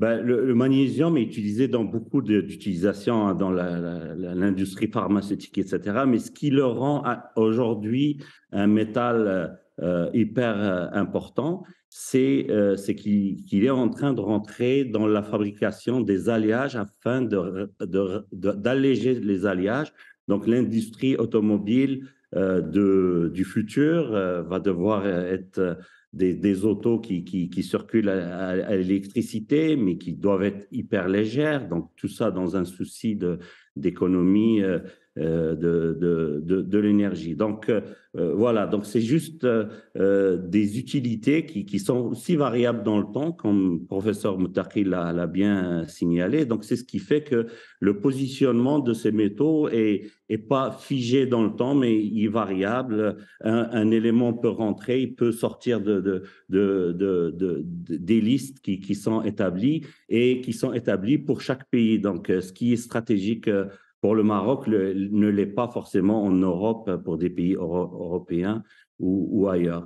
ben, le, magnésium est utilisé dans beaucoup d'utilisations hein, dans l'industrie pharmaceutique, etc. Mais ce qui le rend hein, aujourd'hui un métal euh, euh, hyper euh, important, c'est c'est qu'il est en train de rentrer dans la fabrication des alliages afin d'alléger les alliages. Donc l'industrie automobile de, du futur va devoir être des, autos qui, circulent à, à l'électricité, mais qui doivent être hyper légères. Donc tout ça dans un souci d'économie euh, euh, de, de, l'énergie. Donc euh, euh, voilà, donc c'est juste des utilités qui, sont aussi variables dans le temps, comme professeur Moutaki l'a bien signalé. Donc c'est ce qui fait que le positionnement de ces métaux est, est pas figé dans le temps, mais il est variable. Un, élément peut rentrer, il peut sortir de, des listes qui, qui, sont établies et qui sont établies pour chaque pays. Donc, ce qui est stratégique pour le Maroc, ne l'est pas forcément en Europe pour des pays européens ou ailleurs.